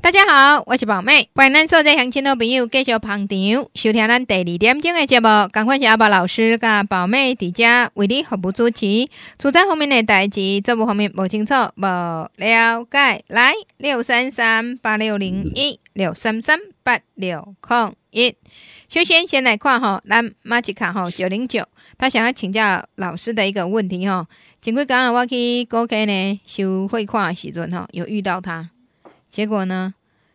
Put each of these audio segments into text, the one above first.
大家好，我是宝妹，欢迎咱所在乡亲的朋友继续捧场，收听咱第二点钟的节目。赶快是阿宝老师加宝妹在家为你服务主持。出在方面的代志，这部方面不清楚，不了解。来六三三八六零一六三三八六空一。首先先来看吼，咱马吉卡吼九零九，他想要请教老师的一个问题吼。前过讲我去过去呢收汇款的时阵吼，有遇到他。结果呢，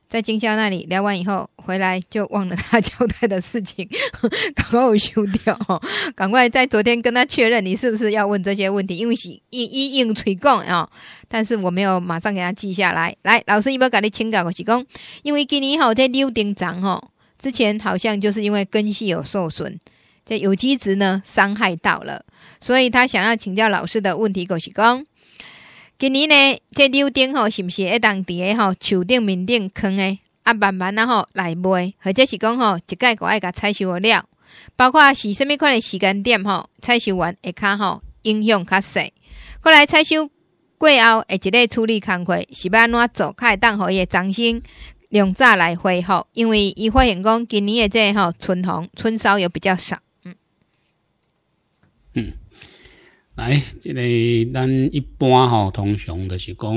在经销那里聊完以后，回来就忘了他交代的事情，赶快修掉，赶快在昨天跟他确认，你是不是要问这些问题？因为是一一应催供啊，但是我没有马上给他记下来。来，老师要不要给你请教？我是讲，因为今年好在六点整哦，之前好像就是因为根系有受损，这有机质呢伤害到了，所以他想要请教老师的问题，过去讲。今年呢，这柳丁吼是不是一当伫咧吼树顶面顶坑的？啊，慢慢啊吼来卖，或者是讲吼一概过爱甲采收完了，包括是甚物款的时间点吼，采收完会较吼影响较细。过来采收过后会一个处理工库是安怎做当等伊诶掌声。用早来恢复。因为伊发现讲今年的这吼春红春梢又比较少。来，即个咱一般吼，通常就是讲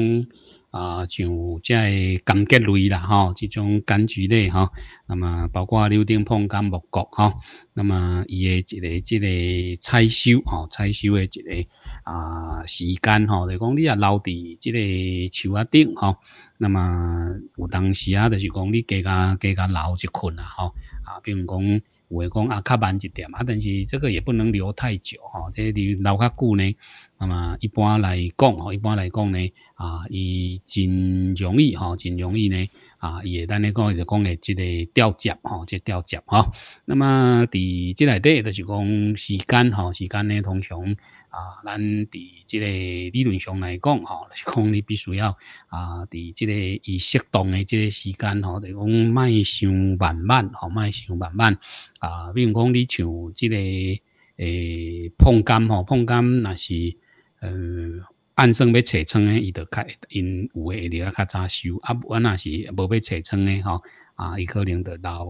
啊，像即个柑桔类啦吼，即种柑橘类吼，那么包括柳丁椪柑、木瓜吼，那么伊诶一个一个采收吼，采收诶一个啊时间吼，就讲你啊留伫即个树啊顶吼，那么有当时啊，就是讲你加加加加留一捆啦吼啊，并讲。会讲啊，较慢一点啊，但是这个也不能留太久哈。这个留较久呢，那么一般来讲，哦，一般来讲呢，啊，伊真容易吼，真容易呢。啊，伊会等咧讲，就讲咧，即个调节吼，即调节吼。那么，伫即内底就是讲时间吼，时间咧通常啊，咱伫即个理论上来讲吼，是讲你必须要啊，伫即个以适当诶即个时间吼，就讲卖伤慢慢吼，卖伤慢慢啊。比如讲，你像即个诶碰柑吼，碰柑那是嗯。按算要找庄呢，伊就较因有诶，会就较早收；啊无，若是无要找庄呢吼啊，伊可能就老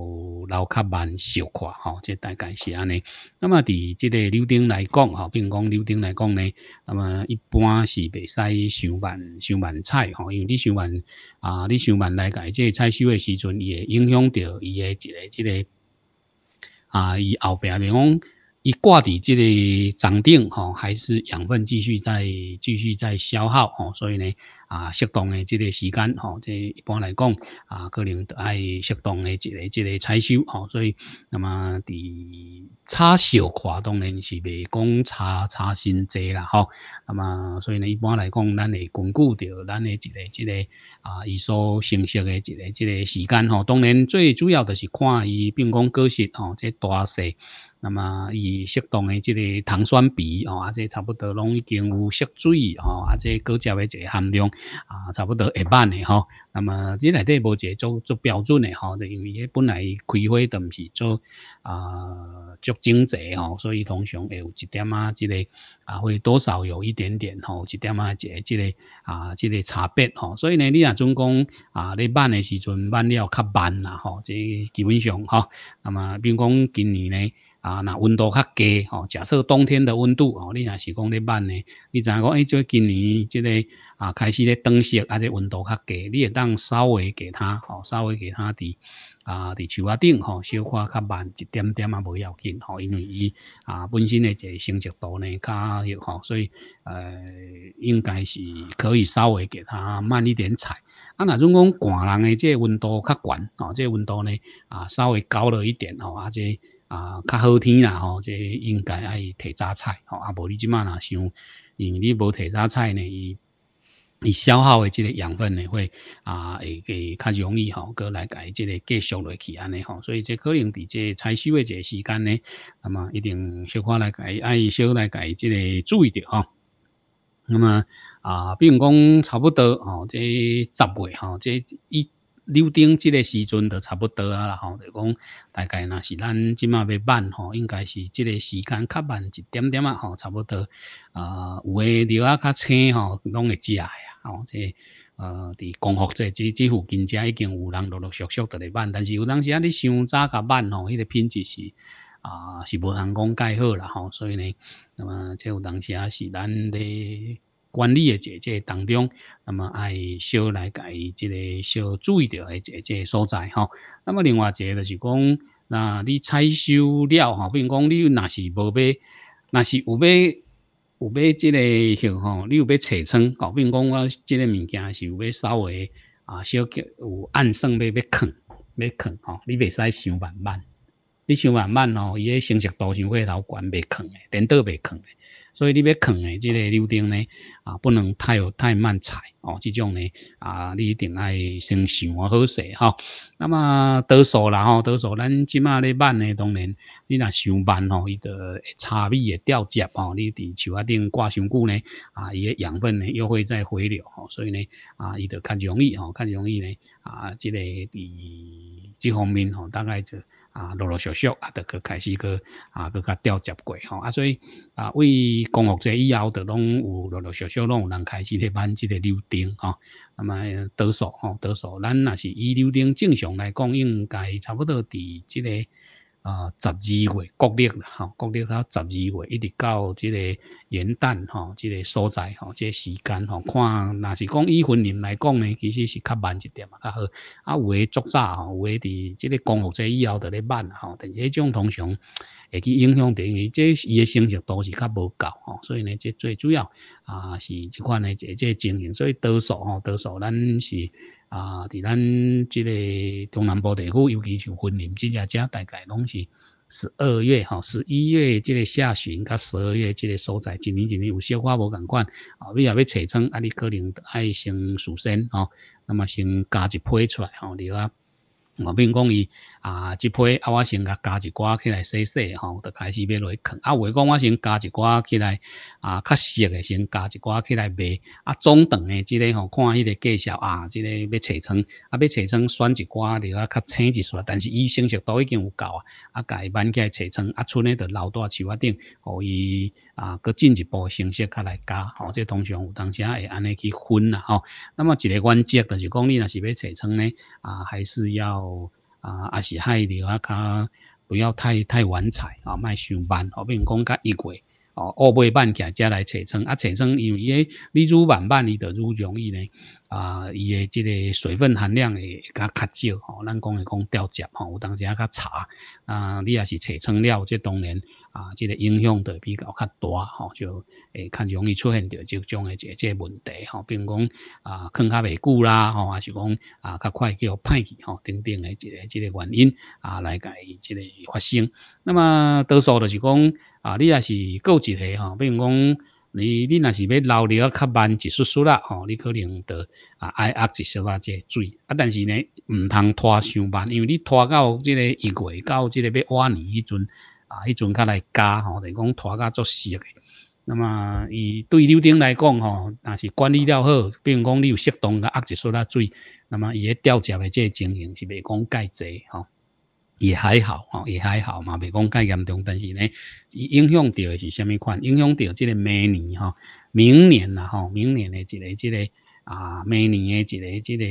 老较慢收快，吼，即大概是安尼。那么伫即个柳丁来讲，吼，并讲柳丁来讲呢，那么一般是未使收慢、收慢采，吼，因为你收慢啊，你收慢来讲，即采收诶时阵，伊会影响到伊诶一个、即个啊，伊后边，比如讲。一挂底，这里涨停，哈，还是养分继续在继续在消耗，哦，所以呢。啊适当的这个时间吼、哦，这一般来讲啊，可能要适当的一个一个采收吼，所以那么伫差小跨当然是袂讲差差心济啦吼、那么所以呢一般来讲，咱会根据着咱的一个一个啊，伊所成熟的一个一个时间吼、当然最主要的是看伊并讲果实吼，这大细。那么以适当的这个糖酸比哦，啊，这差不多拢已经有涉水吼，啊，这果汁的这个含量，啊，差不多一半的吼。那么这内底无一个做做标准的吼，因为佢本来开会都毋是做啊做整齐吼，所以通常会有一点啊之类，啊会多少有一点点吼，一点啊即个之类啊之类差别吼。所以呢，你若总讲啊你办的时阵办了较慢啦吼，即基本上吼。那么比如讲今年呢。啊，那温度较低哦。假设冬天的温度哦，你也是讲咧慢咧，你怎讲？哎，即今年即个啊，开始咧冬雪，啊，且温度较低，你会当稍微给它哦，稍微给它伫啊，伫树啊顶哦，小可较慢一点点啊，不要紧哦，因为伊啊，本身诶这个生长度呢较弱哦，所以呃，应该是可以稍微给它慢一点采。啊，那如果讲寒冷诶，即温度较悬哦，即温度呢啊，稍微高了一点哦，这且。啊，较好天啦吼，这应该爱提早菜吼，啊，无你即满若想因为你无提早菜呢，伊伊消耗的即个养分呢，会啊会会较容易吼，过来改即个继续落去安尼吼，所以这可能伫这采收的即个时间呢，那么一定小可来改爱小来改即个注意着吼。那么啊，比如讲差不多吼，这十月吼，这一。六丁这个时阵就差不多啊啦吼，就讲大概那是咱今嘛要办吼，应该是这个时间较慢一点点啊吼，差不多啊，有的料啊较青吼，拢会食诶啊吼，即呃伫货者这这附近遮已经有人陆陆续续在咧办，但是有当时啊，你想早甲慢吼，迄个品质是啊是无通讲介好啦吼，所以呢，那么即有当时啊是咱咧。管理的这这当中，那么爱小来改这个小注意着的这这所在哈。那么另外一个就是讲，那你采收了哈，比如讲你若是无买，若是有要，有要这个吼，你有要称称。比如讲我这个物件是有要稍微啊，小有暗算要要藏，要扛吼，你袂使想万万。你想慢慢哦，伊个成熟度就会头悬，袂肯诶，颠倒袂肯诶。所以你要肯诶，即个留丁呢啊不能太有太慢采哦，即种呢啊你一定爱先想好势哈。那么倒数啦吼，倒数，咱即嘛咧慢呢，当然你若想慢吼，伊个差米也掉节吼，你伫树下顶挂上久呢啊，伊个养分呢又会再回流，吼、所以呢啊伊就较容易吼，较容易呢啊，这个伫即方面吼大概就。啊，陆陆续续啊，著去开始去啊，去较调接过吼，啊，所以啊，为工学者以后著拢有陆陆续续拢有人开始咧办即个流程吼，咁啊倒数吼倒数咱若是以流程正常来讲，应，该差不多伫即个。啊，十二月国慶啦，哈，国慶到十二月一直到即个元旦，哈，即个所在，哈，即个时间哈，看，若是讲未婚姻来讲咧，其实是较慢一点嘛，较好。啊，有诶作早，哈，有诶伫即个工作即以后就咧慢哈，但是迄种通常会去影响等于，即伊嘅成熟度是较无够吼，所以呢，即最主要啊，是即款嘅即即经营，所以多数吼，多数咱是。啊，伫咱即个中南部地区，尤其是分林即只只大概拢是十二月、吼，十一月即个下旬，到十二月即个所在，一年一年有小化无共款，你也要要采种，啊，你可能爱先熟先吼，那么先加一批出来吼，啲啦。我比如讲，伊啊，即批啊，我先加一寡起来洗洗吼，就开始要落去坑。啊，话讲我先加一寡起来啊，较细诶，先加一寡起来卖。啊，中等的即个吼，看伊个介绍啊，之个要切仓啊，要切仓选一寡了啊，较青一撮。但是伊成熟度已经有够啊，啊，改慢起来切仓啊，剩的在留多树啊顶，互伊啊，搁进一步成熟，较来加。吼，这通常有当下会安尼去分啦吼。那么一个原则就是讲，你若是要切仓呢啊，还是要？哦，啊，也是海钓啊，卡不要太太晚彩啊，卖上班，后边讲加一过。哦，二八板起才来切葱啊，切葱因为伊，你愈慢慢伊就愈容易呢。啊，伊诶即个水分含量会较较少哦。咱讲诶讲掉节吼，有当时啊较差啊，你也是切葱了，即当然啊，这个影响的比较较大吼，就诶较容易出现着即种的即这问题吼，比如讲啊，坑较未久啦吼，还是讲啊较快叫歹去吼，等等诶即个这个原因啊来甲伊即个发生。那么多数的是讲。啊，你也是够一个吼，比如讲你你若是要劳力较慢，一是说啦吼，你可能得啊，爱压几升啊个水啊，但是呢，毋通拖伤慢，因为你拖到即个一月到即个要挖泥迄阵啊，迄阵较来加吼，等于讲拖到足死个。那么，伊对屋顶来讲吼，若是管理得好，比如讲你有适当个压一升啊水，那么伊咧吊脚的即个经营是袂讲介济吼。也还好哈，也还好嘛，未讲介严重。但是呢，影响到是虾米款？影响到即个明年哈，明年啦哈，明年呢，一个这个啊，明年的一个即个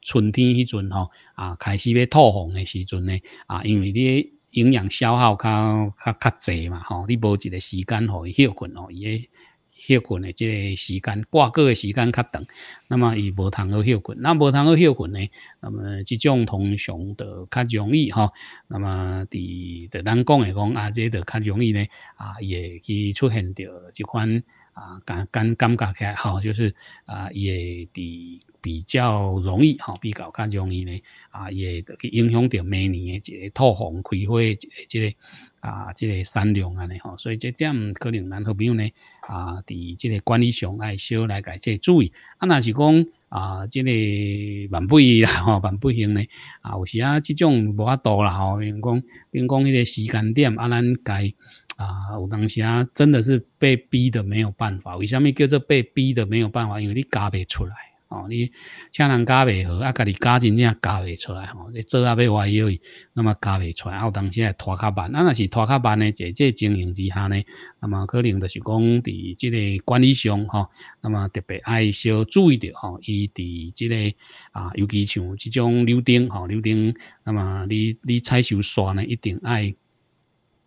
春天迄阵哈，啊，开始要吐红的时阵呢，啊，因为你营养消耗较较较济嘛哈，你无一个时间互伊休困哦，伊也。休困的即个时间，挂个时间较长，那么伊无通好休困，那无通好休困呢？那么即种通常就较容易哈。那么伫在人讲的讲啊，即就较容易呢啊，也去出现着即款。啊，感感感觉起来好，就是啊，也伫比较容易，吼，比较较容易呢。啊，也影响到明年诶一个套红开花，一个即个啊，即个产量安尼吼。所以即点可能咱好朋友呢啊，伫即个管理上爱少来这注意。啊，若是讲啊，即个万不易啦，吼，万不行呢。啊，有时啊，即种无法度啦吼，因讲因讲迄个时间点啊咱家。啊，有当时啊，真的是被逼的没有办法。为什么叫做被逼的没有办法？因为你加不出来哦，你请人加袂好，啊，家己加真正加不出来吼，你做阿要歪歪，那么加不出，来，啊，有当时拖卡班，啊，若是拖卡班呢，在这经营之下呢，那么可能就是讲，伫这个管理上哈，那么特别爱小注意着吼，伊伫即个啊，尤其像这种流钉哦，流钉，那么你你采修刷呢，一定爱。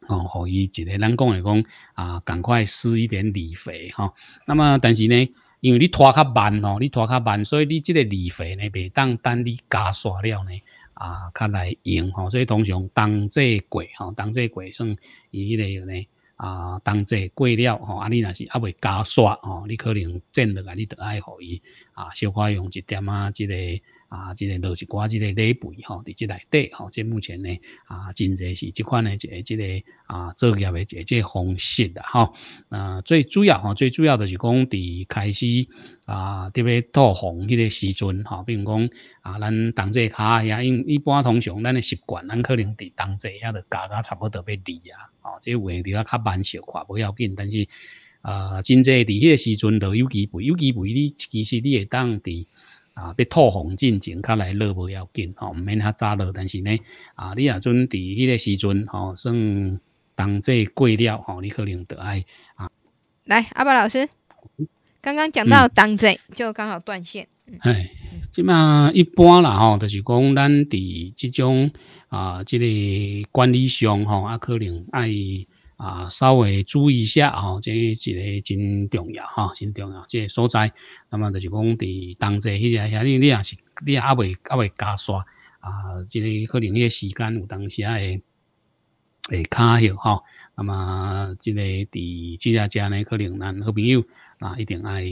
哦，互伊一个咱讲来讲啊，赶快施一点底肥吼。那么，但是呢，因为你拖较慢哦，你拖较慢，所以你即个底肥呢，袂当等你加刷了呢啊，较来用吼，所以通常当季过吼，当季过算伊个呢啊，当季过了吼，啊你若是还未加刷哦，你可能种落来，你得爱互伊啊，小可用一点啊，即个。啊，即个落是寡即个理赔吼，伫即内底吼，即目前呢啊，真侪是即款诶一个即个啊作业诶一个即方式啦吼，啊最主要吼，最主要著是讲伫开始啊特别套红迄个时阵吼，比如讲啊，咱同齐下也因一般通常咱诶习惯，咱可能伫同齐遐著教加差不多要离啊，哦，即诶伫遐较慢小寡，不要紧，但是啊，真侪伫迄个时阵就有机会，有机会你其实你会当伫。啊，要透红进前，较来落不要紧吼，毋免遐早落。但是呢，啊，你啊准伫迄个时阵吼，算当季过了吼，你可能得爱啊。来，阿伯老师，刚刚讲到当季就刚好断线。哎，即嘛一般啦吼，就是讲咱伫即种啊，即个管理上吼，啊可能爱。啊，稍微注意一下哦，这一个真重要哈，真重要，这所在。那么就是讲，伫同齐迄个遐，你你也是，你也未、未加刷啊。这个可能，迄个时间有当时啊会会卡掉吼。那么，这个伫即个遮呢，可能咱好朋友啊，一定爱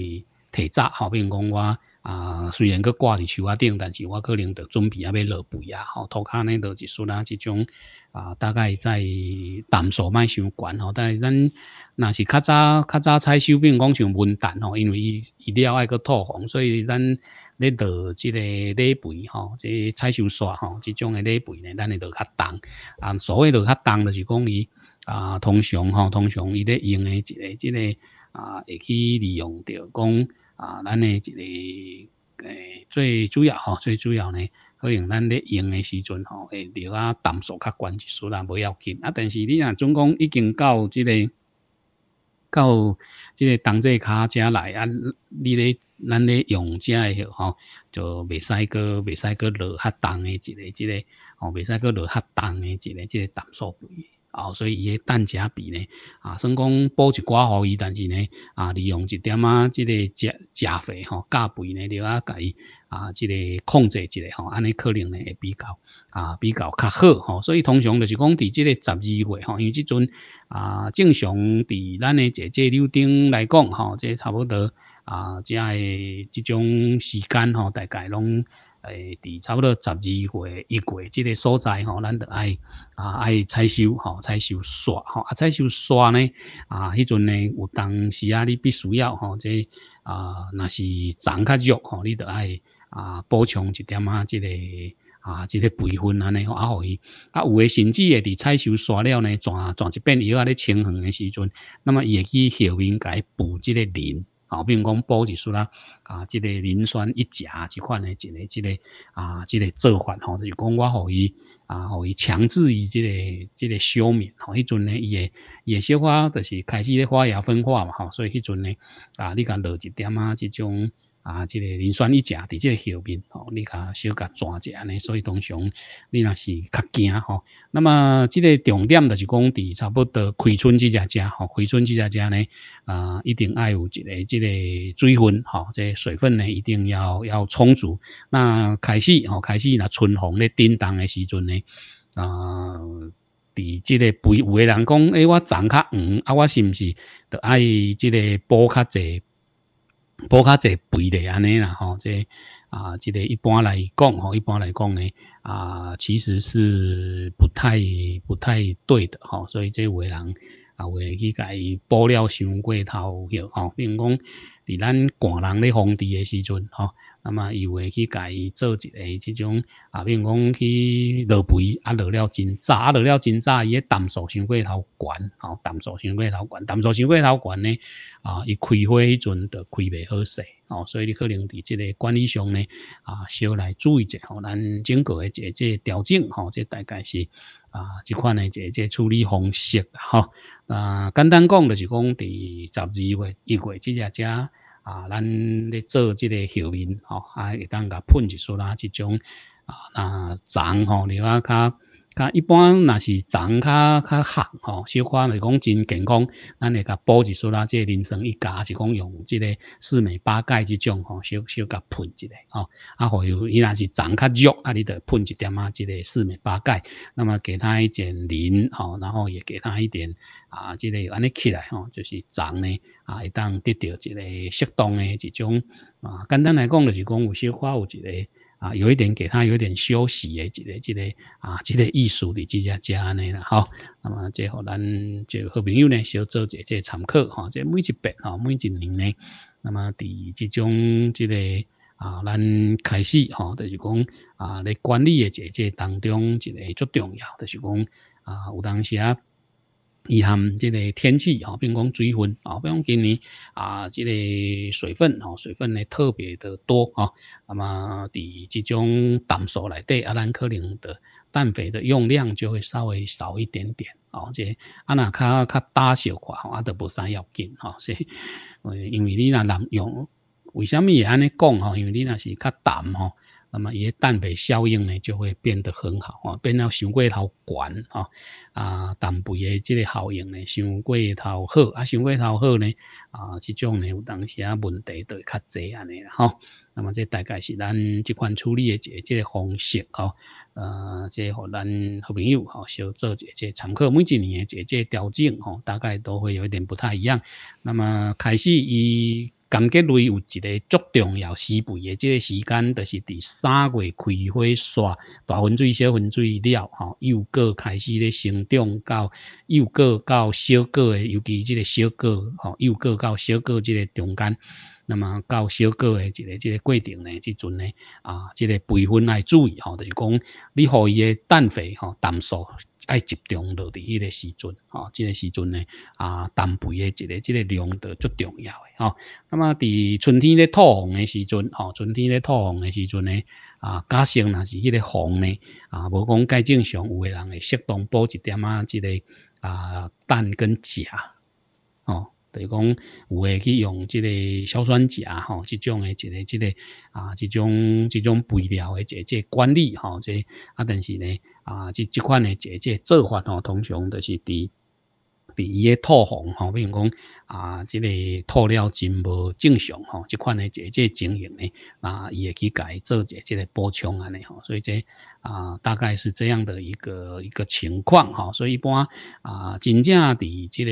提早，好比如讲我。啊，虽然佫挂伫树仔顶，但是我可能着准备啊要落肥啊，吼，涂骹呢，着一束啦，即种啊，大概在淡素莫伤悬吼，但是咱若是较早较早采收，如讲像文旦吼，因为伊伊了爱佮土方，所以咱咧落即个咧肥吼，即采收煞吼，即种诶底肥呢，咱会落较重啊，所谓落较重，就是讲伊啊，通常吼，通常伊咧用诶一个即个啊，会去利用着讲。啊，咱诶一个诶，最主要吼，最主要呢，可能咱咧用诶时阵吼，会留啊淡素较悬一丝啦，无要紧啊。但是你若总讲已经到即个，到即个同济卡车来啊，你咧咱咧用诶迄吼，就未使个未使个落较重诶一个，一个吼，未使个落较重诶一个，即个淡素肥。哦，所以伊个蛋价比呢，啊，算讲补一寡互伊，但是呢，啊，利用一点啊，即个食食肥吼，加肥呢，另啊，甲伊，啊，即个控制一下吼，安尼可能呢会比较啊，比较较好吼。所以通常就是讲，伫即个十二月吼，因为即阵啊，正常伫咱诶节节流程来讲吼，即差不多啊，即个即种时间吼，大概拢。诶，伫差不多十二月一月，即个所在吼，咱着爱啊爱采收吼，采收沙吼，啊采收沙呢，啊迄阵呢有当时啊，你必须要吼，即啊若是长较弱吼，你着爱啊补充一点啊即个啊即个培训安尼吼，啊互伊，啊有诶甚至会伫采收沙了呢，转转一遍以后咧清黄诶时阵，那么伊会去后面伊补即个磷。啊，比如讲补一素啦，啊，即个磷酸一钾即款诶，即个即个啊，即个做法吼，就讲我互伊啊，互伊强制伊即个即个休眠吼，迄阵呢，伊会也小可就是开始咧发芽分化嘛，吼，所以迄阵呢，啊，你甲落一点啊，这种。啊，即个磷酸一钾伫即个后面吼，你甲小甲抓食安尼，所以通常你若是较惊吼。那么即个重点就是讲，伫差不多开春即只食吼，开春即只食呢，啊，一定爱有一个即个水分吼，即水分呢一定要要充足。那开始吼，开始那春红咧叮当的时阵呢，啊，伫即个，肥，有个人讲，哎，我长较黄，啊，我是不是得爱即个补较济？补较侪肥的安尼啦吼，即、这啊，这个一般来讲吼，一般来讲呢啊，其实是不太不太对的吼，所以即为人啊，会去介补料伤过头药吼，比如讲。伫咱寒人咧防治诶时阵吼，那么伊会去甲伊做一下即种啊，比如讲去落肥，啊落了真早，啊落了真早，伊个淡素相对头悬，吼淡素相对头悬，淡素相对头悬咧啊伊开花迄阵着开未好势，吼所以你可能伫即个管理上咧啊少来注意者下吼，咱整个诶即即调整吼，即大概是。啊，即款呢，即即处理方式吼。啊，简单讲就是讲，伫十二月、一月即只只啊，咱咧做即个后面吼，啊，会当甲喷一出啦，即种啊，那虫吼，另外较。啊，一般那是长较较黑吼，小花来讲真健康，咱会甲补一束啦，即人生一加是讲用即个四美八戒即种吼，少少甲喷一下吼，啊或又伊那是长较弱，啊你得喷一点啊即个四美八戒，那么给他一点磷吼，然后也给他一点啊，即个安尼起来吼，就是长呢啊会当得到一个适当诶一种啊，简单来讲就是讲有小花有一个。啊，有一点给他，有一点休息的，一个、一个啊，一个艺术的这家家呢，好。那么最后，咱就好朋友呢，小做一、个参考哈。这每一边哈，每一年呢，那么伫这种这个啊，咱开始哈，就是讲啊，咧管理的这这当中，这个最重要，就是讲啊，有当时啊。遗憾，即个天气哦，比如讲水分啊，比如讲今年啊，即个水分哦，水分呢特别的多哦，那么伫即种淡素内底，啊，咱可能的氮肥的用量就会稍微少一点点啊。即啊，那较较大块吼，啊，都无啥要紧吼。所以，因为你那南用，为什么也安尼讲吼？因为你那是较淡哦。那么伊蛋白效应呢，就会变得很好啊，变到上过头惯哦，啊，蛋白的这个效应呢，上过头好，啊，上过头好呢，啊，这种呢，有当时啊问题都会较侪安尼啦，哈。那么这大概是咱这款处理的这这方式哦，呃，这和咱好朋友哦，小做这这参考，每一年的这这调整哦，大概都会有一点不太一样。那么开始以柑橘类有一个足重要施肥的这个时间，就是在三月开花、煞，大分水、小分水了，吼，幼果开始咧生长，到幼果到小果的，尤其这个小果，吼，幼果到小果这个中间，那么到小果的一个这个过程呢，这阵呢，啊，这个培训来注意，吼，就是讲你何伊的氮肥、吼氮素。爱集中落伫迄个时阵，哦，这个时阵呢，啊，增肥诶，一个即个量着足重要的哦。那么在春天咧土红诶时阵，哦，春天咧土红诶时阵呢，啊，加生若是迄个红呢，啊，无讲介正常，有诶人会适当补一点啊，即个啊，氮跟钾，哦。就是讲，有诶去用即个硝酸钾吼，即种诶一个即个啊，即种即种肥料诶，即即管理吼，即啊，但是呢啊，即即款诶即即做法吼，通常都是伫。伫伊个透红吼，比如讲啊，即个透料真无正常吼，即款呢，即即情形呢，啊，伊会去改做者即个补充安尼吼。所以这啊，大概是这样的一个一个情况哈。所以一般啊，真正伫即个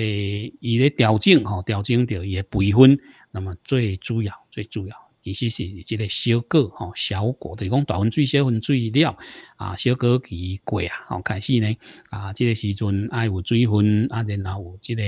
伊咧调整吼，调整着伊个备份，那么最主要最主要。其实是一个小果吼，小果就是讲大分水，小分水了啊。小果奇过啊，开始呢啊，即个时阵爱有水分啊，然后有即个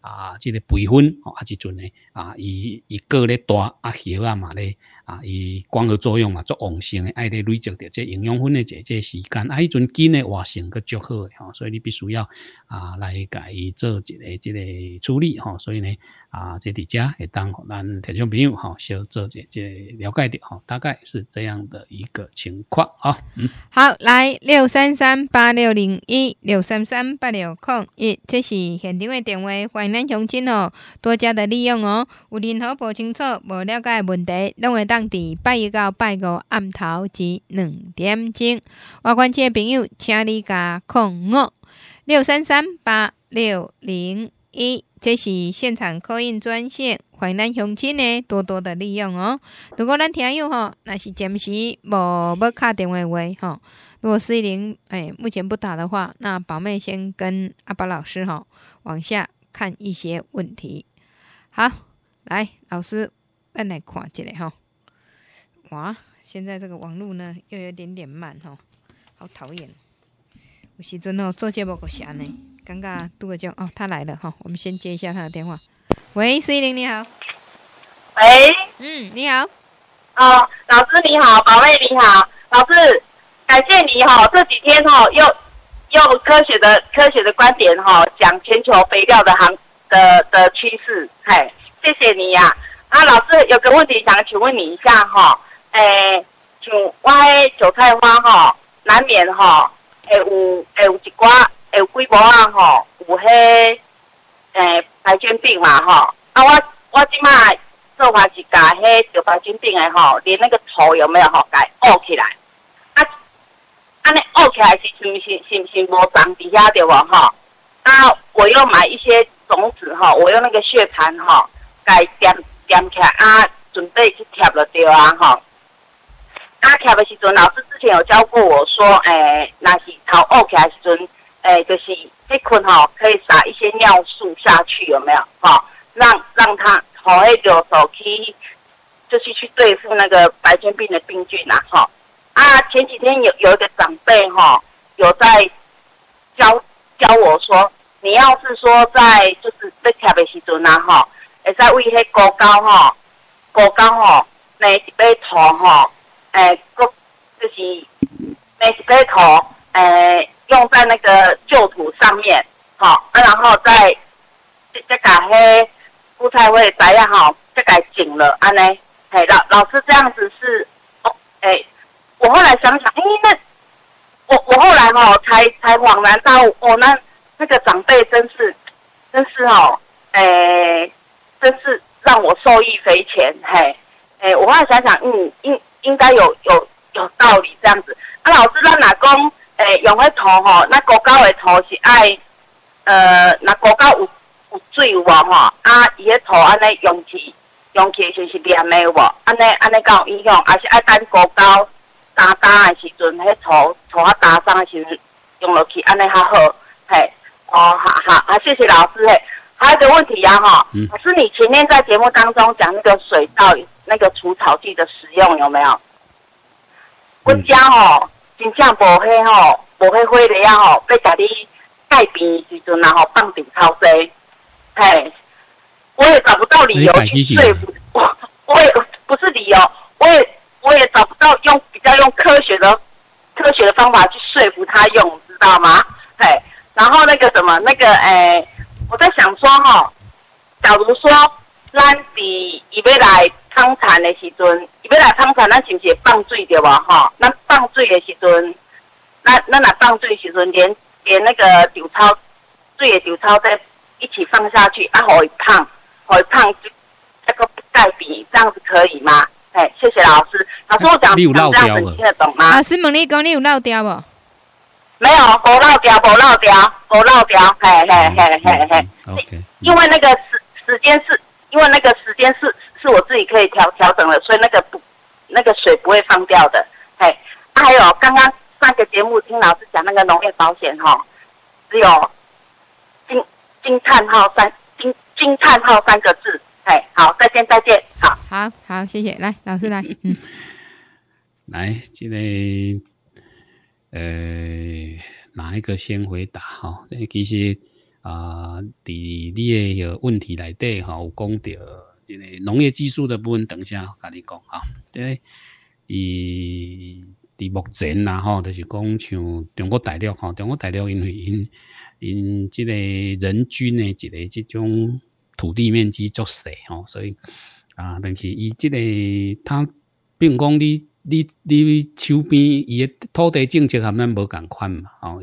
啊，即个培分吼啊，即阵呢啊，伊伊个咧大啊小啊嘛咧啊，伊光合作用嘛做旺盛，爱咧累积着即营养分诶，即即时间啊，迄阵根的活性阁足好诶吼，所以你必须要啊来甲伊做一个即个处理吼，所以呢。啊，这底只也当咱听众朋友哈，小做姐姐了解的哈，大概是这样的一个情况啊。嗯，好，来六三三八六零一六三三八六空一，这是现场的电话，欢迎来详询哦，多加的利用哦。有任何不清楚、无了解的问题，拢会当在八一到八五暗头至两点钟。外关机的朋友，请你加空五六三三八六零。一，这是现场客运专线，迎咱乡亲呢多多的利用哦。如果咱听友吼，那是暂时无要卡电话喂吼。如果四零哎，目前不打的话，那宝妹先跟阿宝老师吼往下看一些问题。好，来老师，咱来看一下吼。哇，现在这个网络呢又有点点慢吼，好讨厌。有时阵哦，做节目果是安尼，尴尬都个种哦。他来了哈，我们先接一下他的电话。喂，司令零，你好。喂，嗯，你好。哦，老师你好，宝贝你好，老师感谢你哈，这几天哈，用用科学的科学的观点哈，讲全球肥料的行的的趋势，嘿，谢谢你呀。啊，老师有个问题想请问你一下哈，诶，像歪韭菜花哈，难免哈。会有，会有一寡会有几波啊吼，有迄，诶，白卷病嘛吼，啊我，我即摆做法是加迄小白卷病诶吼，连那个头有没有吼，甲拗起来，啊，安尼拗起来是是是是是无长底下着无吼，啊，我要买一些种子吼，我用那个血盘吼，该垫垫起啊，准备去贴了对。啊吼。阿养的时阵，老师之前有教过我说，诶，那是头二起来时阵，诶，就是一困吼，可以撒一些尿素下去，有没有？哈，让让他好一点，手去，就是去对付那个白血病的病菌啊，哈。啊，前几天有有一个长辈哈，有在教教我说，你要是说在就是在养的时阵呐，哈，会使喂迄高狗哈，高狗吼，买一杯土哈。诶，公就是诶，用在那个旧土上面，好，然后再再改黑不菜会怎样？好，再改紧了，安呢，诶，老老师这样子是哦，哎，我后来想想，哎，那我我后来哈才才恍然大悟，哦，那那个长辈真是真是哦，哎，真是让我受益匪浅，嘿，哎，我后来想想，嗯，因应该有有有道理这样子。啊，老师，咱若讲，诶，用迄土吼，那高高的土是爱，呃，那高高有有水有无吼？啊，伊迄土安尼用起用起就是黏的有无？安尼安尼够有影响，还是爱等高高干干的时阵，迄土土啊打干的时用落去安尼较好。嘿，哦，好好啊谢谢老师嘿。还有一个问题呀哈，老师，你前面在节目当中讲那个水稻。那个除草剂的使用有没有？我家哦，真正不黑吼，不黑灰的呀吼，被家的带病的时阵然后棒顶超飞，嘿，我也找不到理由去说服我，我也不是理由，我也我也找不到用比较用科学的科学的方法去说服他用，知道吗？嘿，然后那个什么那个诶，我在想说哈，假如说咱迪伊要来。生产的时阵，伊要来生产，咱是不是放水的？哇？哈，咱放水的时阵，咱咱那放水的时阵，连连那个稻草、水的稻草在一起放下去，啊，会胖会胖，那个盖比这样子可以吗？哎，谢谢老师，老师我讲有这掉你听得懂吗？老师问你讲，你有漏掉无？没有，无漏掉，无漏掉，无漏掉，嘿嘿嘿嘿嘿。因为那个时时间是。因为那个时间是是我自己可以调调整的，所以那个不，那个水不会放掉的。哎，还有刚刚上个节目听老师讲那个农业保险哈，只有惊惊叹号三惊惊叹号三个字。嘿，好，再见，再见。好好好，谢谢。来，老师来，嗯，来，今天呃，哪一个先回答哈？其实。啊，伫你个有问题内底吼，有讲到即个农业技术的部分。等下，我甲你讲哈，即、为伫伫目前啦吼，就是讲像中国大陆吼，中国大陆因为因因即个人均的一个即种土地面积足细吼，所以啊，但是伊即个他，比如讲你你你手边伊个土地政策含咱无共款嘛吼。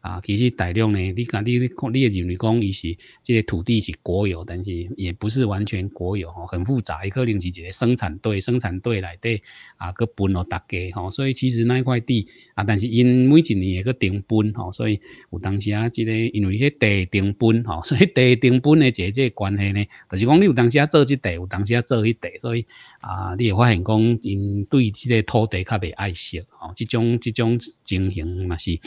啊，其实大量呢，你看，你你你的认为讲，伊是这个土地是国有，但是也不是完全国有，很复杂，伊可能是一个生产队，生产队内底啊，去分了大家吼，所以其实那一块地啊，但是因每一年也去定分吼，所以有当时啊，这个因为迄地定分吼，所以地定分的这个关系呢，就是讲你有当时啊做这个，有当时啊做迄个，所以啊，你会发现讲，因对这个土地较袂爱惜吼，这种这种情形嘛是。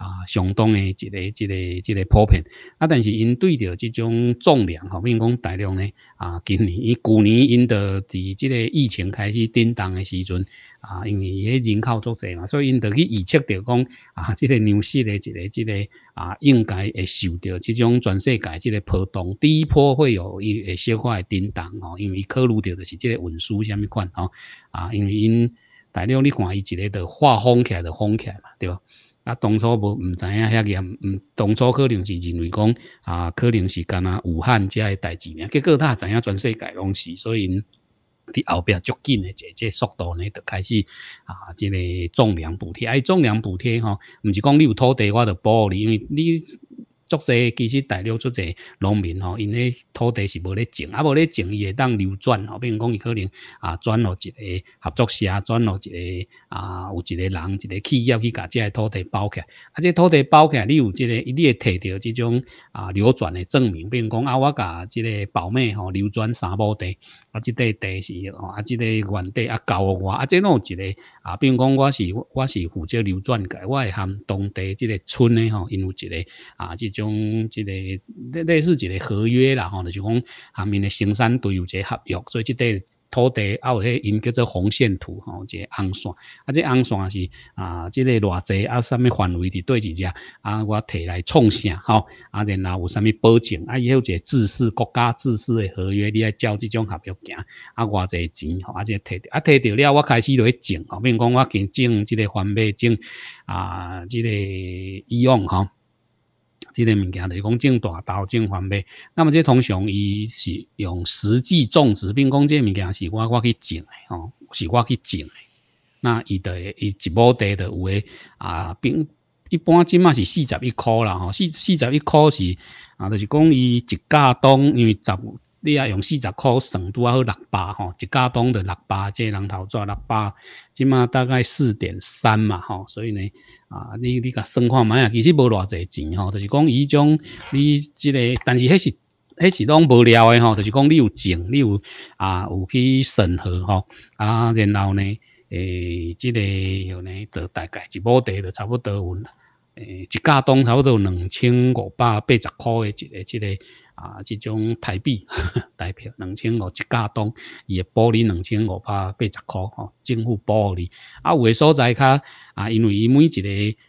啊，相当的一个一个一个普遍啊，但是因对着这种重量比如讲大量呢啊，今年因去年因的伫这个疫情开始震荡的时阵啊，因为伊人口足济嘛，所以因得去预测着讲啊，这个牛市的这个这个啊，应该会受着这种全世界这个波动，第一波会有一会小块的震荡吼，因为考虑着的是这个运输什么款吼啊，因为因大量你看，伊一个都画空起来，都空起来嘛，对吧？啊，当初无唔知影遐个，嗯，当初可能是认为讲啊，可能是干那武汉遮个代志呢，结果他知影全世界拢是，所以伫后壁足紧的这这速度呢，就开始啊，这个种粮补贴，哎，种粮补贴吼，唔是讲你有土地，我就补你，因为你。作者其实大陆作者农民吼，因咧土地是无咧种，啊无咧种，伊会当流转吼。比如讲，伊可能啊转落一个合作社转落一个啊有一个人一个企业去即个土地包起，啊个土地包起，你有即个，你会摕到即种啊流转的证明。比如讲啊，我甲即个宝妹吼流转三亩地，啊即块地是吼啊即个原地啊交我，啊即有一个啊比如讲我是我是负责流转嘅，我会含当地即个村咧吼，因有一个啊即种。用即个，类似一个合约啦吼，就是讲下面的生产队有一个合约，所以即块土地啊有迄，因叫做红线图吼，一个红线啊，这红线是啊，即个偌济啊，啥物范围伫对一只啊，我摕来创啥吼？啊，然后有啥物保证？啊，迄有一个自私国家自私的合约，你爱照即种合约行啊，偌济钱吼，啊即摕着啊，摕着了我开始著去种吼，比如讲我去种即个番麦种啊，即个以往吼。即个物件就是讲种大豆、种番麦，那么这通常伊是用实际种植，并讲这物件是我我去种的吼，是我去种的。那伊的伊一亩地的有诶啊，并一般即嘛是四十一棵啦吼，四四十一棵是啊，就是讲伊一家档因为十你啊用四十棵，成都啊好六百吼，一家档的六百，即人头做六百，即嘛大概四点三嘛吼，所以呢。啊，你你甲算看卖啊，其实无偌侪钱吼，就是讲以种你即个，但是迄是迄是拢无料诶吼，就是讲你有证，你有啊有去审核吼，啊然后呢，诶即个，然呢，著大概一亩地就差不多，有，诶一家东差不多两千五百八十块诶，一个即个。啊，这种台币台票 两千五一家伊会补你两千五百八十块吼，政府补你。啊，有的所在卡啊，因为伊每一个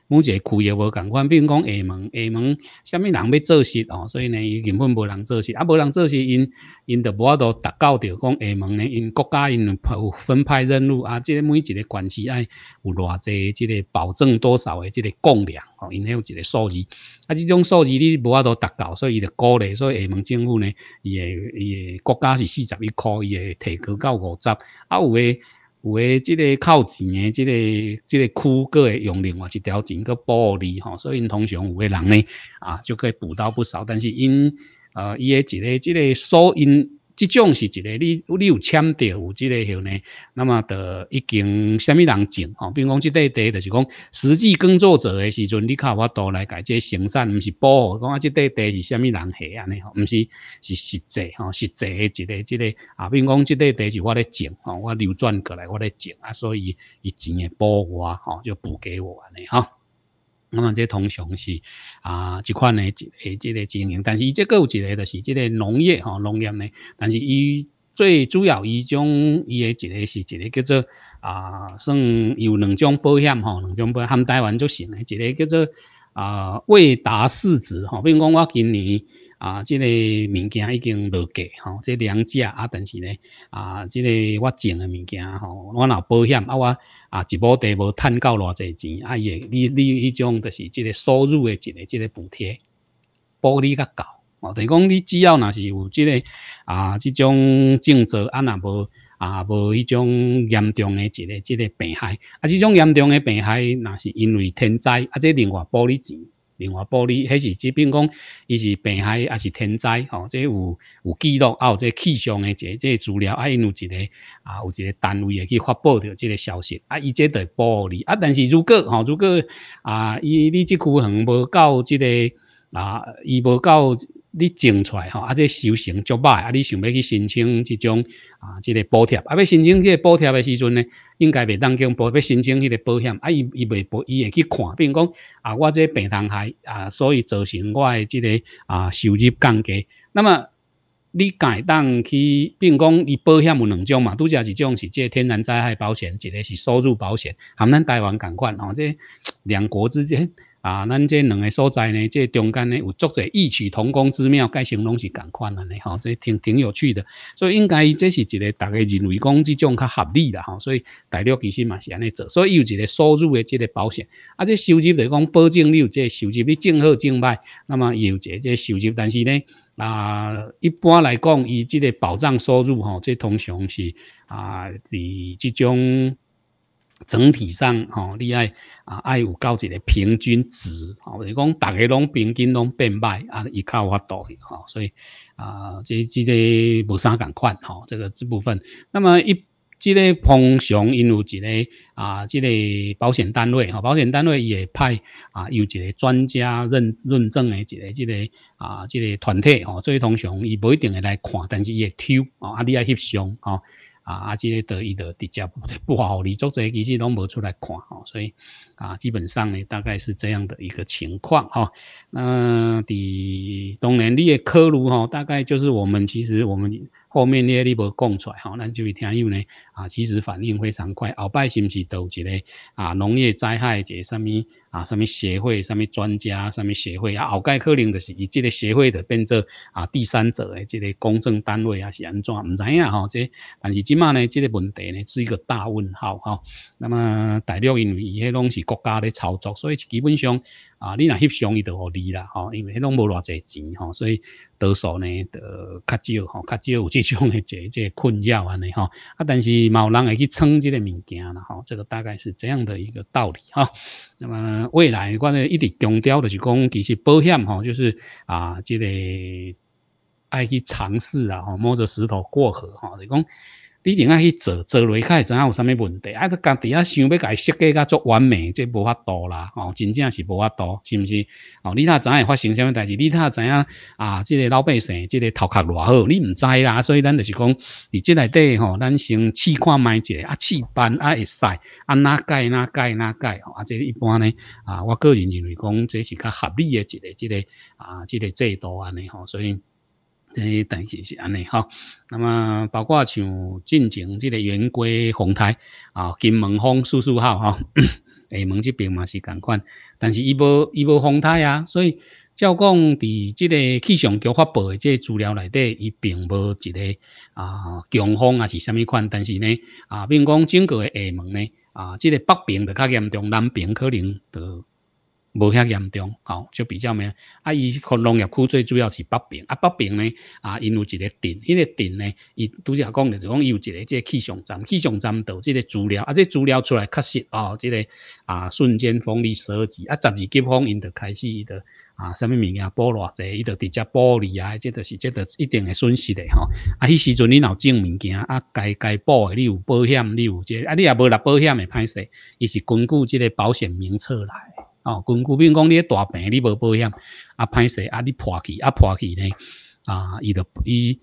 每一个区域无同款，比如讲厦门，厦门，啥物人要做事哦，所以呢，伊根本无人做事，啊，无人做事，因因着无法度达到到，讲厦门呢，因国家因有分派任务，啊，即个每一个关系爱有偌济，即个保证多少的即个供量哦，因有一个数字，啊，这种数字你无法度达到，所以伊就高励，所以。厦门政府呢，伊伊诶国家是四十一块，伊诶提高到五十。啊，有诶有诶，即个靠钱诶，即个即个苦个用另外一条钱去补你吼，所以因通常有诶人呢啊，就可以补到不少。但是因呃，伊诶一个即个收因。即种是一个，你你有签掉有即个后呢，那么得已经虾米人种啊？比如讲即块地就是讲实际工作者的时阵，你看我都来解这生产，唔是补，讲我即块地是虾米人下安尼，唔是是实际吼，实际的即个即个啊。比如讲即块地是我咧种啊，我流转过来我咧种啊，所以以前会补我吼，就补给我安尼哈。那么这通常是啊一款呢，诶，这个经营，但是伊这个有一个，就是这个农业吼，农业呢，但是伊最主要一种，伊诶一个是一个叫做啊，算有两种保险吼，两种保，险含台湾就行了，一个叫做啊未达市值吼，比如讲我今年。啊，这个物件已经落价吼，这两只啊，但是呢，啊，这个我种的物件吼，我若保险啊，我啊，一亩地无赚到偌侪钱，啊也，你你迄种就是这个收入的一个这个补贴，保你较够，哦，等于讲你只要那是有这个啊，这种症状啊，那无啊无一种严重的一个这个病害，啊，这种严重的病害那是因为天灾，啊，这另外保你钱。另外，玻璃，迄是即，比如讲，伊是病害，还是天灾，吼，即有有记录，啊，即气象诶，即即资料，啊，因有一个啊，有一个单位会去发布着即个消息，啊，伊即台玻你，啊，但是如果，吼，如果啊，伊你即区行无到即个，啊，伊无到。你种出来吼，啊，即修行足歹，啊，你想要去申请这种啊，即个补贴，啊，要申请这个补贴的时阵呢，应该袂当讲保，要申请迄个保险，啊，伊伊袂保，伊会去看，比如讲啊，我这病痛害，啊，所以造成我的即个啊收入降低。那么你该当去，比如讲，伊保险有两种嘛，拄则一种是即个天然灾害保险，一个是收入保险，含咱台湾同款吼，即两国之间。啊，咱这两个所在呢，这中间呢有作者异曲同工之妙，盖成拢是同款的，哈，这挺挺有趣的。所以应该这是一个大家认为讲这种较合理啦，哈，所以大陆其实嘛是安尼做。所以有一个收入的这个保险，啊，这收入来讲，保证你有这收入，你进好进歹，那么有这这收入，但是呢，啊，一般来讲，以这个保障收入，哈，这通常是啊以这种。整体上，吼，你爱啊爱有到一个平均值，吼，就讲大家拢平均拢变歹，啊，依靠发多去，吼，所以啊，即即个无啥共款吼，这个这部分。那么一即个通常因有一个啊，即个保险单位，吼，保险单位也派啊，有一个专家认认证的一个即个啊，即个团体，吼，最通常伊不一定会来看，但是伊也挑，啊，你爱翕相，吼。啊啊！即个得意的直接不好哩，作者其实拢无出来看吼，所以。啊，基本上呢，大概是这样的一个情况哈。那底东联农业科卢哈，大概就是我们其实我们后面列哩无讲出来哈，那就会听有呢啊，其实反应非常快。后摆是不是都有一个啊农业灾害这个什么啊什么协会，什么专家，什么协会啊？后摆可能就是以这个协会的变作啊第三者的这个公证单位啊是安怎？唔知呀哈。这但是今麦呢，这个问题呢是一个大问号哈。那么大陆因为伊迄拢是。国家咧操作，所以基本上啊，你若翕相伊就互理啦，吼，因为迄种无偌侪钱吼，所以多数呢就较少吼，较少有这种诶，即即困扰安尼吼。啊，但是有人会去蹭这个物件啦，吼，这个大概是这样的一个道理哈。那么未来，我呢一直强调的是讲，其实保险吼，就是啊，这个爱去尝试啊，吼摸着石头过河吼，就讲。你另外去做做落去，看会知影有啥物问题啊？你家己啊，想要家设计较足完美，这无法度啦，哦，真正是无法度，是毋是？哦，你他怎样发生啥物代志？你他知影啊？这个老百姓，这个头壳偌好，你毋知啦。所以咱就是讲，伫这内底吼，咱先试看卖一个啊，试办啊，会使啊？哪改哪改哪改？哦，啊，这一般呢？啊，我个人认为讲，这是较合理诶一个，一个啊，即个制度安尼吼，所以。即等是是安尼吼，那么包括像进前即个圆规红台啊，金门风速速号哈，厦门这边嘛是同款，但是伊无伊无风台啊，所以照讲伫即个气象局发布嘅即资料内底，伊并无一个啊强风啊是虾米款，但是呢啊，比如讲整个厦门呢啊，即个北边就较严重，南边可能就。无遐严重吼，就比较咩？啊，伊个农业区最主要是北平，啊，北平呢啊，因有一个镇，迄个镇呢，伊拄则讲就是讲，伊有一个这气象站，气象站导即个资料，啊，即、个资料出来确实哦，这个啊，瞬间风雨十二级，啊，十二级风，因就开始的啊，什么物件破偌这伊就直接破裂啊，这都是这的一定的损失的吼。啊，迄时阵你有种物件，啊，该该保的你有保险，你有即、这，啊，你也无拿保险的歹势，伊是根据即个保险名册来。哦，据比如讲，你个大病你无保险，啊，歹势啊，你破去啊，破去呢，啊，伊就伊，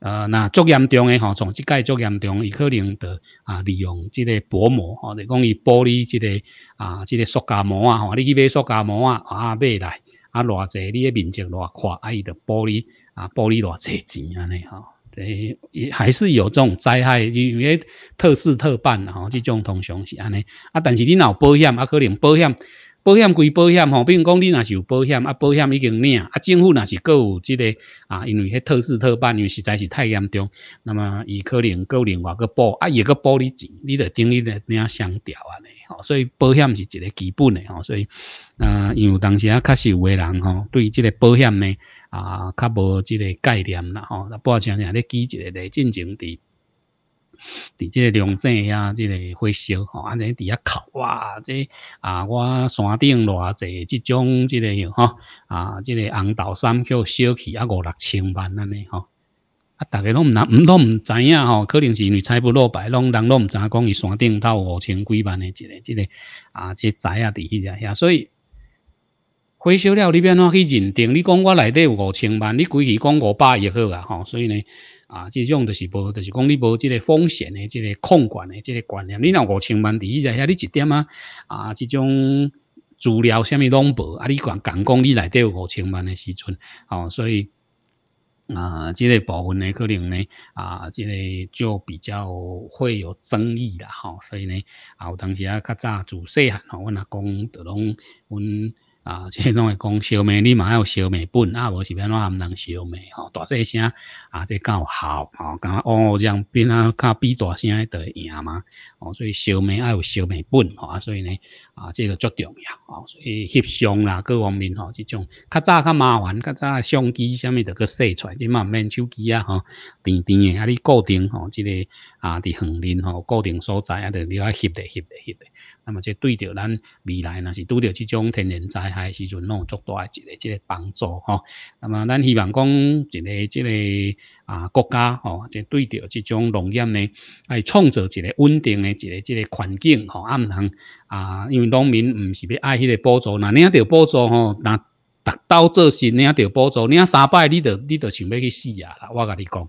呃，那足严重诶吼，从即界足严重，伊可能得啊，利用即个薄膜，吼，讲伊玻璃即个啊，即个塑胶膜啊，吼，你去买塑胶膜啊，啊，买来啊，偌济你诶面积偌宽，啊，伊就玻璃啊，玻璃偌济钱安尼吼，伊，还是有这种灾害，就有些特事特办吼，这种通常是安尼，啊，但是你有保险，啊，可能保险。保险归保险吼，比如讲你若是有保险，啊保险已经领，啊政府若是各有这个啊，因为迄特事特办，因为实在是太严重，那么伊可能够另外个保，啊一个保你钱，你得等于咧领要相调啊咧，吼，所以保险是一个基本的吼，所以，嗯，因为当时啊确实有个人吼，对即个保险呢，啊，较无即个概念啦吼，那保像人咧积极的咧，进争伫伫即个凉山呀，即个火烧吼，安尼伫遐烤哇，即啊，我山顶偌济，即种这个吼啊，这个红岛山叫小企啊，五六千万安尼吼，啊，大家拢唔难，唔拢唔知影吼，可能是因为猜不落白，拢人拢唔怎讲，伊山顶到五千几万的一个一个啊，这仔啊，伫起只遐，所以回收料里边，我去认定，你讲我内底有五千万，你归期讲五百也好啊，吼，所以呢。啊，这种就是无，就是讲你无这个风险的、这个控管的、这个观念，你那五千万第一在遐，你一点啊啊，这种资料什么拢无啊，你光讲讲你来有五千万的时阵，哦，所以啊，这个部分呢，可能呢啊，这个就比较会有争议啦，哈，所以呢，啊，有当时啊较早住细汉吼，我阿公就拢，我。啊，即拢会讲烧麦，你嘛要有烧麦本，啊无是变咱不能烧麦吼，大声声啊，即教好吼，感、觉哦这样变啊，较比大声会赢嘛。哦，所以烧眉爱有烧眉本，吼所以呢，啊，这个足重要，哦，所以翕相啦，各方面，吼，这种较早较麻烦，较早相机，虾米都要洗出，来，即嘛免手机啊，吼，便便诶，啊，你固定，吼，即个啊伫横林，吼，固定所在，啊，就了翕咧翕咧翕咧，那么，即对着咱未来，那是拄着即种天然灾害时阵，拢有足大一个即个帮助，吼。那么，咱希望讲一个即个。啊，国家吼，即对着即种农业呢，爱创造一个稳定的一个即个环境吼，暗通啊，因为农民唔是要爱迄个补助，那领要补助吼，那达到做事领要补助，领三摆你都你都想要去死啊！啦！我甲你讲，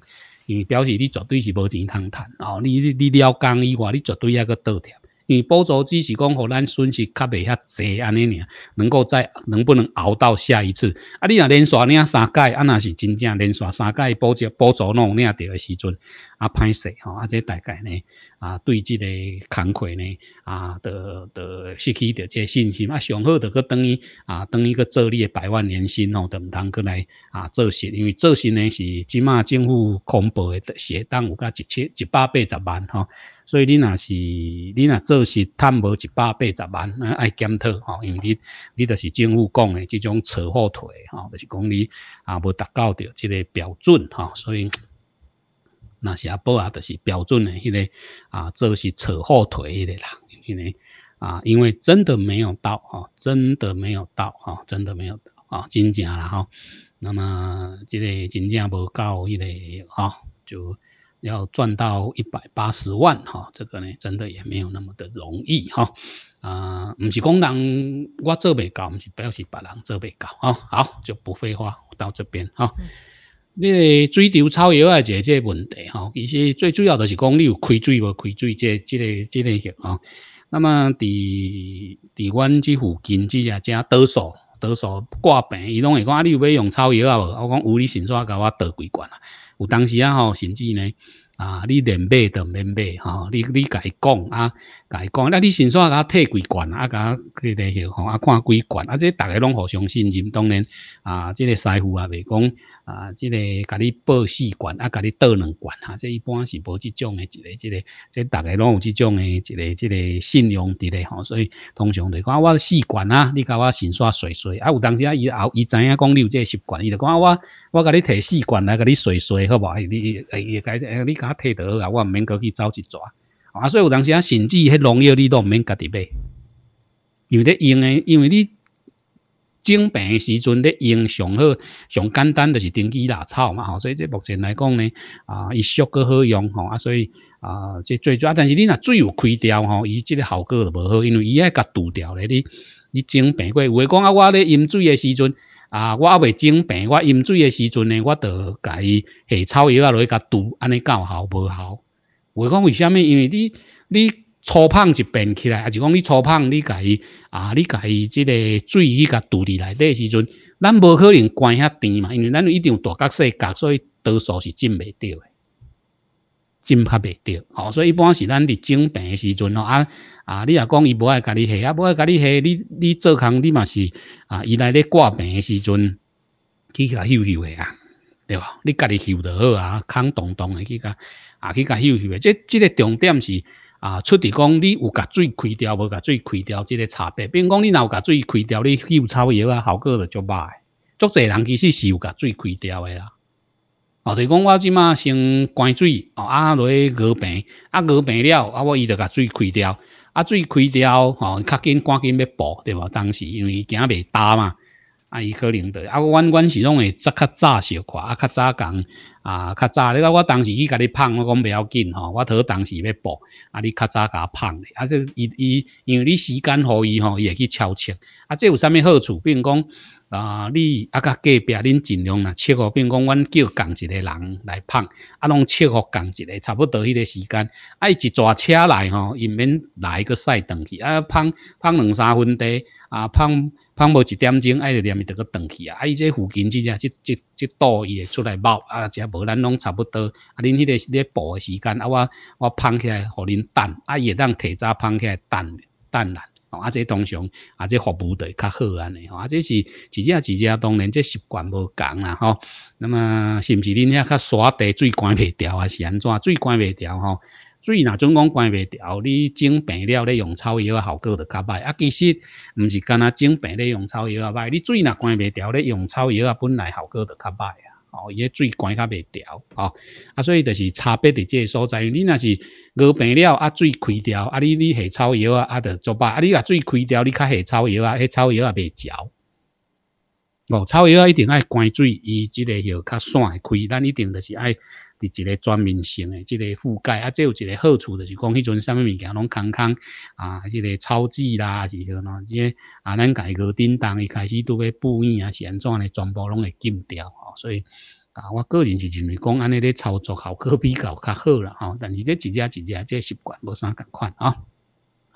因为表示你绝对是无钱通赚哦，你你了工以外，你绝对要个倒贴。你补助只是讲，互咱损失较袂遐济安尼尔，能够再能不能熬到下一次？啊，你若连续领三届，啊若是真正连续三届补助补助弄领着诶时阵，啊歹势吼，啊这大概呢，啊对即个慷慨呢，啊的的失去掉这信心啊，上好就去等于啊等于个做力诶百万年薪哦，毋通哥来啊做新，因为做新呢是即码政府恐怖的写档有加一千一百八十万哈。所以你若是，你若做是探无一百八十万，啊要检讨，吼，因为你，你就是政府讲嘅这种扯后腿，哈，就是讲你，啊，无达到着呢个标准，哈，所以，是阿波啊，就是标准嘅呢个，啊，做是扯后腿个啦，因为，啊，因为真的没有到，哈，真的没有到，哈，真的没有，啊，真正啦，哈，那么，呢个真正无到呢个，哈，就。要赚到一百八十万，哈，这个呢，真的也没有那么的容易，哈，啊，唔是讲人我做未到，唔是表示别人做袂到哈，好，就不废话，到这边，哈，你水牛草药个即个问题，哈，其实最主要的是讲你有开水无开水，即个即个即个㖏，哈，那么伫伫阮这附近，即也加多数。得数挂病，伊拢会讲啊！你有买用草药啊？无？我讲有你先煞甲我倒几罐啊？有当时啊吼，甚至呢啊，你连买都免买吼，你你该讲啊？大讲，那你新刷甲退几罐啊？甲这个吼啊看几罐啊？这大家拢互相信任，当然啊，这个师傅啊未讲啊，这个甲你报四罐啊，甲你倒两罐啊，这一般是无这种的，一个，这个，这大家拢有这种的，一个，这个信用伫咧吼。所以通常就讲我四罐啊，你甲我新刷洗洗。啊，有当时啊，伊也伊知影讲你有这个习惯，伊就讲我我甲你提四罐来，甲你洗洗好不？哎，你哎，该哎，你甲我退倒啊？我唔免过去走一撮。啊，所以有当时啊，甚至迄农药你都唔免家己买，因为咧用诶，因为你整病诶时阵咧用上好、上简单，就是定期拿草嘛。吼，所以即目前来讲呢，啊，伊效果好用吼。啊，所以啊，即最主要，但是你若水有开掉吼，伊即个效果就无好，因为伊爱甲堵掉咧。你你整病过，有诶讲啊，我咧饮水诶时阵啊，我未整病，我饮水诶时阵呢，我着甲伊下草药啊落去甲堵，安尼有效无效。我讲为虾咩？因为你你粗胖就变起来，啊是讲你粗胖，你家己啊，你家己即个水气个肚里嚟，啲时阵，咱无可能关遐甜嘛，因为咱一定要大角细角，所以多数是浸袂到嘅，浸泡袂到，好，所以一般是，咱伫整病嘅时阵，哦，啊啊，你若讲伊无爱甲己下，啊无爱甲己下，你你做工你嘛是，啊，伊来咧挂病嘅时阵，去下休休啊。对吧？你家己休就好啊，空洞洞的去甲，啊去甲休休的。这这个重点是啊，出伫讲你有甲水开掉，无甲水开掉，这个差别。比如讲你若有甲水开掉，你休草药啊，效果就就慢。足这人其实是有甲水开掉的啦。哦，哋讲我即马先关水，哦啊落去鹅病，啊鹅病了，啊我伊就甲水开掉，啊水开掉，吼，较紧赶紧要补，对无？当时因为惊袂打嘛。啊，伊可能对，啊，阮阮是拢会较较早小看，啊，较早讲，啊，较早，你讲我当时去甲你胖，我讲不要紧吼，我头当时要报啊，你较早甲胖，啊，这伊伊因为你时间互伊吼，伊会去超前，啊，这有啥物好处？比如讲。啊，你啊，甲隔壁恁尽量啦，切互，比如讲，阮叫同一个人来胖，啊，拢切互同一个差不多迄个时间。啊，一抓车来吼，伊免来个塞转去啊，胖胖两三分地，啊，胖胖无一点钟，哎，就点伊就个转去啊。啊，伊这附近即只即即即多会出来冒啊，即无咱拢差不多。啊，恁迄个咧步诶时间，啊，我我胖起来，互恁等，啊，也当提早胖起来，等等人。啊，即通常啊，即服务对较好安尼，吼、啊，这是自家自家当然，即习惯无同啦吼。那么，是不是恁遐较刷地水关未掉啊？是安怎？水关未掉吼？水若总讲关未掉，你种病了咧用草药效果就较歹。啊，其实唔是干焦种病咧用草药啊歹，你水若关未掉咧用草药啊本来效果就较歹啊。哦，伊个水关较袂调，哦，啊，所以就是差别伫即个所在。你若是鹅病了啊，水开掉啊，你你下草药啊，啊，着做罢。啊，你若水开掉，你较下草药啊，下草药啊袂潮。哦，草药啊，一定爱关水，伊这个哟较散开，咱一定就是爱，一个全面性的这个覆盖。啊，这有一个好处，就是讲，迄阵什么物件拢空空啊，这个草籽啦，啊，是喏，个啊，咱家个叮当一开始都在布院啊，是现状嘞，全部拢会禁掉。所以啊，我个人是认为讲，安尼咧操作效果比较较好啦。吼，但是这家这家这习惯无啥共款啊，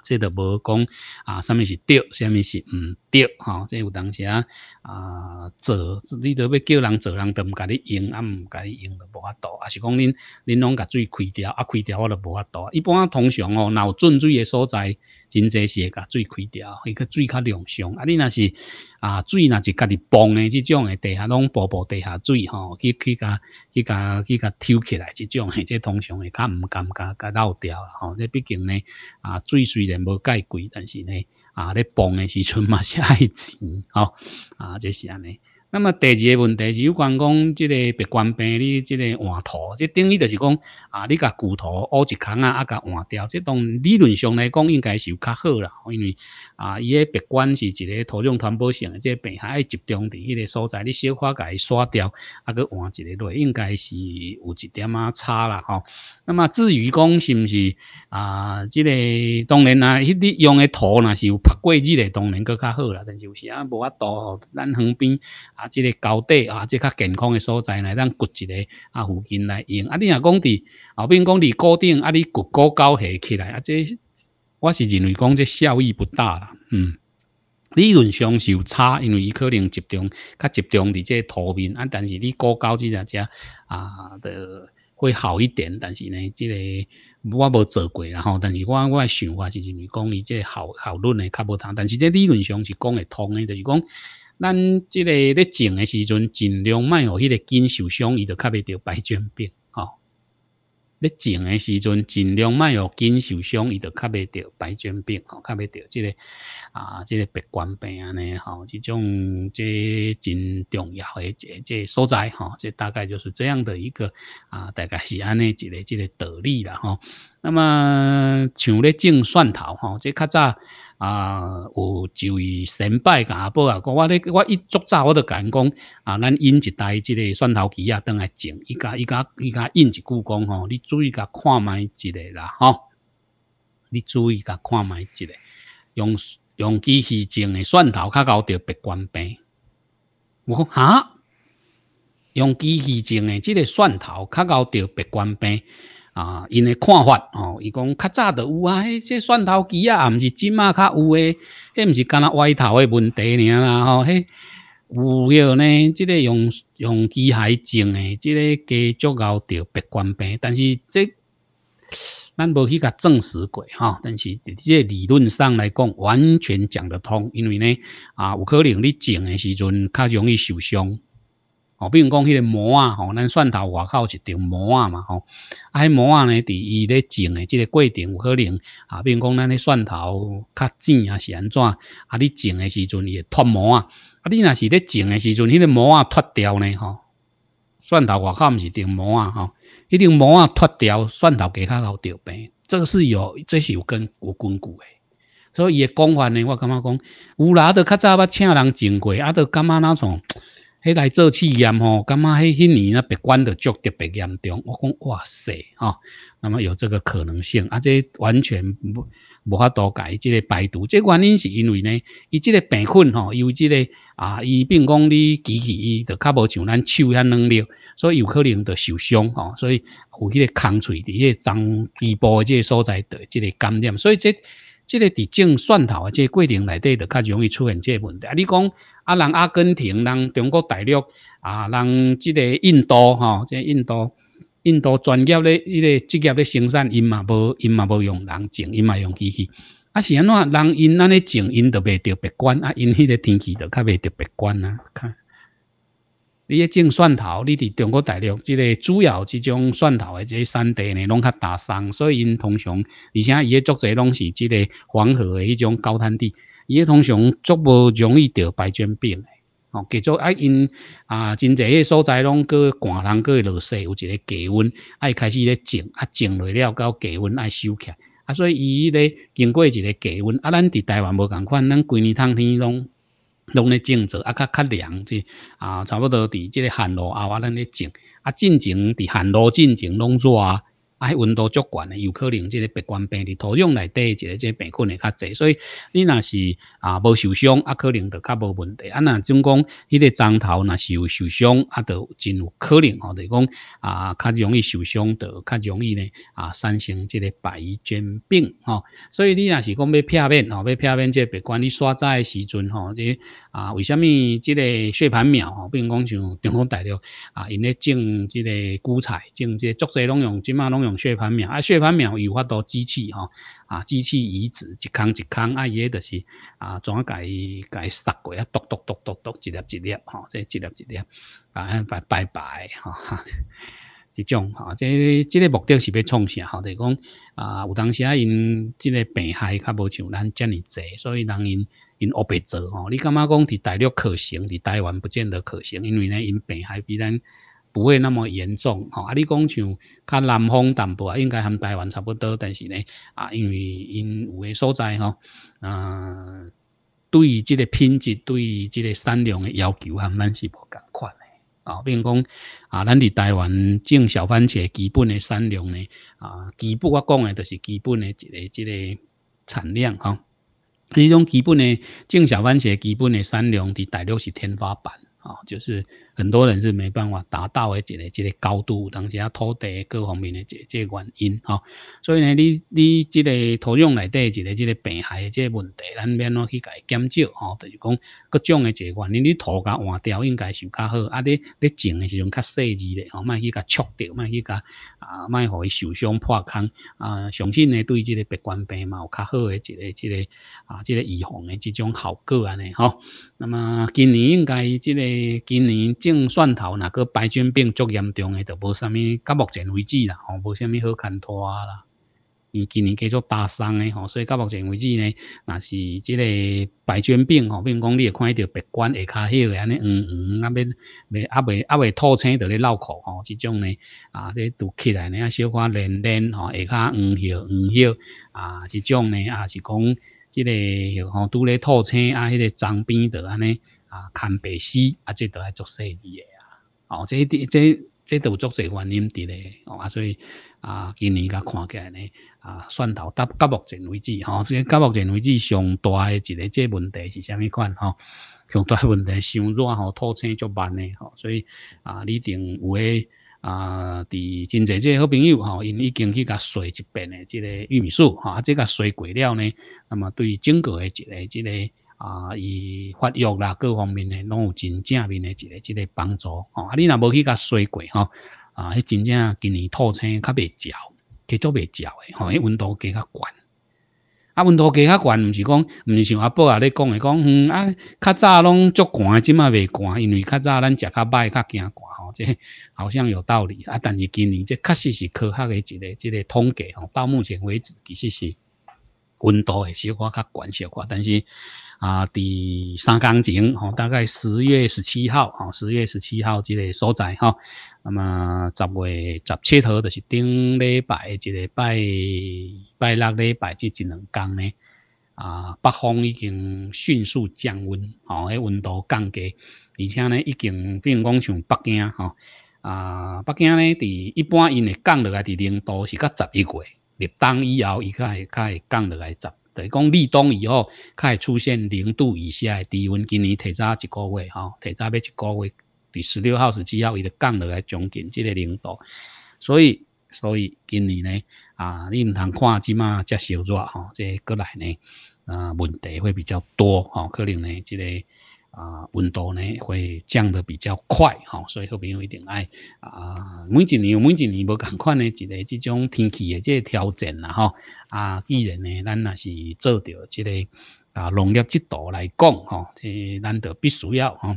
这都无讲啊，上面是对，下面是嗯。对，哈，即有当时啊，啊，做，你都要叫人做，人都唔甲你用啊，唔甲你用就无法度。啊，是讲恁恁拢甲水开掉，啊，开掉我就无法度。一般通常哦，闹有水嘅所在，真侪是会甲水开掉，迄个水较凉爽。啊，你那是啊，水那是家己泵诶，即种诶地下拢补补地下水，吼，去去甲去甲去甲抽起来，即种，或即通常会较唔敢甲甲漏掉，吼。这毕竟呢，啊，水虽然无介贵，但是呢。啊，咧崩的时阵嘛是爱情，吼，啊，就是安尼。那么第二个问题，是有关讲这个骨关病，你这个换头，这等于就是讲啊，你甲骨头凹一空啊，啊甲换掉，这从理论上来讲应该是有较好啦，因为。啊，伊个别管是一个土壤传播性，即个病系爱集中伫迄个所在，你可甲伊刷掉，啊，佮换一个落，应该是有一点啊差啦吼。那么至于讲是毋是啊，即个当然啦，迄你用诶土若是有拍过日的，当然佫较好啦。但是有时啊，无法度吼，咱横边啊，即个高地啊，即较健康诶所在来，咱掘一个啊附近来用。啊，你若讲伫，后边讲伫高顶，啊，你掘骨交下起来啊，即。我是认为讲这效益不大啦，嗯，理论上是有差，因为伊可能集中较集中伫这土面啊，但是你高高枝仔只啊的会好一点，但是呢，这个我无做过，然后但是我我想法是认为讲伊这效效率呢较无通，但是这理论上是讲会通的，就是讲咱这个在种的时阵尽量卖互迄个根受伤伊就较袂着白卷病。咧种诶时阵，尽量卖哦，经受伤伊就较袂着白菌病吼，较袂着即个啊，即个白冠病安尼吼，即种即真重要诶，即即所在吼，即大概就是这样的一个啊，大概是安尼一个即个道理啦吼。那么像咧种蒜头吼，即较早。啊，有就位先拜噶阿伯啊，我咧我一足早我就讲讲，啊，咱印一台即个蒜头机啊，当来种伊家伊家伊家印一句讲吼，你注意甲看卖即个啦吼，你注意甲看卖即个，用用机器种的蒜头较高着白光病，我哈，用机器种的即个蒜头较高着白光病。啊，因的看法哦，伊讲较早的有啊，迄这蒜头鸡啊，毋是即嘛较有诶，迄毋是干那歪头诶问题尔啦吼，迄有迄呢，即个用用机海种诶，即个鸡足熬著白冠病，但是这咱无去甲证实过吼。但是即个理论上来讲，完全讲得通，因为呢，啊，有可能你种诶时阵较容易受伤。哦，比如讲，迄个膜啊，吼，咱蒜头外口是顶膜啊嘛，吼。啊，迄膜啊呢，伫伊咧种诶，即个过程有可能啊，比如讲，咱咧蒜头较尖啊是安怎？啊，你种诶时阵伊会脱膜啊，啊，你若是咧种诶时阵，迄个膜啊脱掉呢，吼。蒜头外口毋是顶膜啊，吼，迄顶膜啊脱掉，蒜头加较老着病，这个是有，这是有根有根骨诶。所以伊诶讲法呢，我感觉讲，有啦，都较早捌请人种过，啊，都感觉若种。迄来做试验吼，感觉迄迄年那鼻管的足特别严重。我讲哇塞哈，那么有这个可能性，啊，这完全无无法多解，这个排毒，这原因是因为呢，伊这个病菌吼，因为这个啊，伊并讲你机器伊就较无像咱手遐能力，所以有可能就受伤吼，所以有迄个空脆的、迄个脏局部的个所在的这个感染，所以这。即个伫种蒜头啊，即个过程内底就较容易出现即个问题啊。你讲啊，人阿根廷、人中国大陆啊、人即个印度吼，即个印度印度专业咧、伊个职业咧生产因嘛无因嘛无用人种因嘛用机器啊，是安怎人因安尼种因就未特别管啊，因迄个天气就较未特别管啊，看。你迄种蒜头，你伫中国大陆，即个主要即种蒜头诶，即个产地呢拢较大生，所以因通常，而且伊迄作者拢是即个黄河诶迄种高滩地，伊通常足无容易得白绢病诶。哦，叫做啊因啊，真侪个所在拢过寒人过落雪，有一个低温爱开始咧种，啊种落了到低温爱收起，啊所以伊迄个经过一个低温，啊咱伫台湾无共款，咱规年通天拢。拢咧种植啊，较较凉，即啊，差不多伫即个旱路后，咱咧种啊，进前伫旱路进前拢热。哎，温度足悬诶，有可能即个白冠病伫土壤内底一个即个病菌会较侪，所以你若是啊无受伤，啊可能就较无问题。啊，那总讲，迄个针头若是有受伤，啊，就真有可能吼，就讲啊，较容易受伤，就较容易咧啊，产生即个白绢病吼。所以你若是讲要片面吼，要片面即个白冠，你刷栽的时阵吼，你。啊，为虾米这个血盘苗，比如讲像中方大陆啊，因咧种这个韭菜，种这竹子拢用，即马拢用血盘苗。啊，血盘苗有法多机器哈，啊，机器移植一坑一坑，啊，也就是啊，怎解解杀过啊，剁剁剁剁剁，一粒一粒哈，即一粒一粒啊，拜拜拜哈，这种哈，即即个目的是要创啥？好，就讲啊，有当时因即个病害较无像咱遮尼济，所以人因。因乌白做吼，你感觉讲伫大陆可行，伫台湾不见得可行，因为呢，因病害比咱不会那么严重吼。啊，你讲像较南方淡薄啊，应该和台湾差不多，但是呢，啊，因为因有诶所在吼，啊，对于即个品质、对于即个产量诶要求，含咱是无共款诶啊。比如讲啊，咱伫台湾种小番茄，基本诶产量呢，啊，基本我讲诶，都是基本诶即个即个产量吼。其种基本的种小番茄基本的产量，伫大陆是天花板啊，就是很多人是没办法达到一个一个高度，同时啊土地各方面的这这个原因啊，所以呢，你你这个土壤内底一个这个病害的这问题，咱免怎去解减少哦？就是讲各种的这原因，你土甲换掉，应该是较好。啊，你你种的时候较细致嘞，吼，莫去甲触掉，莫去甲。啊，卖互伊受伤破空啊！相信呢，对这个白冠病嘛有较好诶一个、一个啊，这个预防诶这种效果安尼吼。那么今年应该，这个今年种蒜头那个白菌病足严重诶，就无啥物，到目前为止啦，吼，无啥物好看大啦。因今年继续打伤诶吼，所以到目前为止呢，那是即个白绢病吼，比如讲你会看到白管下骹迄个安尼黄黄，啊要未啊未啊未吐青在咧绕壳吼，即种呢啊，即拄起来呢啊，小可黏黏吼，下骹黄叶黄叶啊，即种呢啊是讲即个吼，拄咧吐青啊，迄个脏边在安尼啊，看白丝啊，即都来做细计诶啊，哦，即一滴这。这都有足侪原因伫咧，吼啊，所以啊，今年甲看起来咧啊，蒜头到到目前为止，吼，这个到目前为止上大一个，这问题是虾米款？吼，上大问题上热吼，土青足慢诶，吼，所以啊，你定有诶啊，伫真侪这好朋友，吼，因已经去甲洗一遍诶，这个玉米树，吼，啊，这甲洗过了呢，那么对于整个诶一个，这个。啊，伊发育啦，各方面呢，拢有真正面的一个、一个帮助哦。啊，你若无去甲水过吼，啊，迄真正今年土青较袂焦，佮做袂焦诶，吼，迄温度加较悬。啊，温度加较悬，毋是讲毋是像阿伯啊咧讲诶，讲，嗯啊，较早拢足寒，即卖袂寒，因为较早咱食较歹，较惊寒吼。这好像有道理啊，但是今年这确实是科学诶一个、一个统计吼。到目前为止，其实是温度会小可较悬小可，但是。啊，伫三江前吼，大概十月十七号吼，十月十七号即个所在吼。那么十月十七号就是顶礼拜一个拜拜六礼拜即一两天呢。啊，北方已经迅速降温吼，诶，温度降低，而且呢，已经比如讲像北京吼，啊，北京呢，伫一般因会降落来伫零度是较十一月立冬以后，伊较会较会降落来十。等于讲立冬以后，开始出现零度以下的低温。今年提早一个月，吼，提早要一个月，第十六号是只要伊就降落来将近这个零度，所以，所以今年呢，啊，你唔通看即嘛，只小热，吼，这过来呢，啊，问题会比较多，吼，可能呢，这个。啊，温度呢会降得比较快，哈，所以好平有一定爱。啊，每一年每一年无同款的一个这种天气这即调整啦，哈。啊，既然呢，咱若是做着即个啊农业制度来讲，哈，即，咱就必须要，哈，